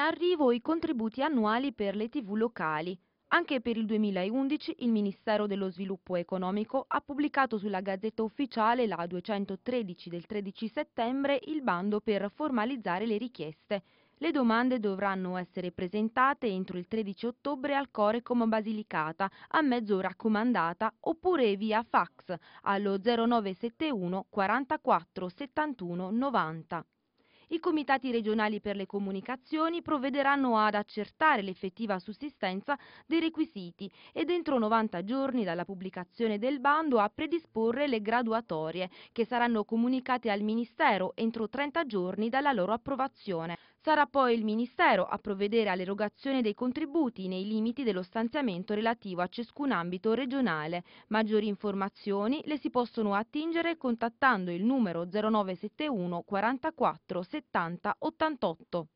arrivo i contributi annuali per le tv locali. Anche per il 2011 il Ministero dello Sviluppo Economico ha pubblicato sulla Gazzetta Ufficiale la 213 del 13 settembre il bando per formalizzare le richieste. Le domande dovranno essere presentate entro il 13 ottobre al Corecom Basilicata a mezzo raccomandata, oppure via fax allo 0971 44 71 90. I comitati regionali per le comunicazioni provvederanno ad accertare l'effettiva sussistenza dei requisiti ed entro 90 giorni dalla pubblicazione del bando a predisporre le graduatorie che saranno comunicate al Ministero entro 30 giorni dalla loro approvazione. Sarà poi il Ministero a provvedere all'erogazione dei contributi nei limiti dello stanziamento relativo a ciascun ambito regionale. Maggiori informazioni le si possono attingere contattando il numero 0971 44 70 70-88.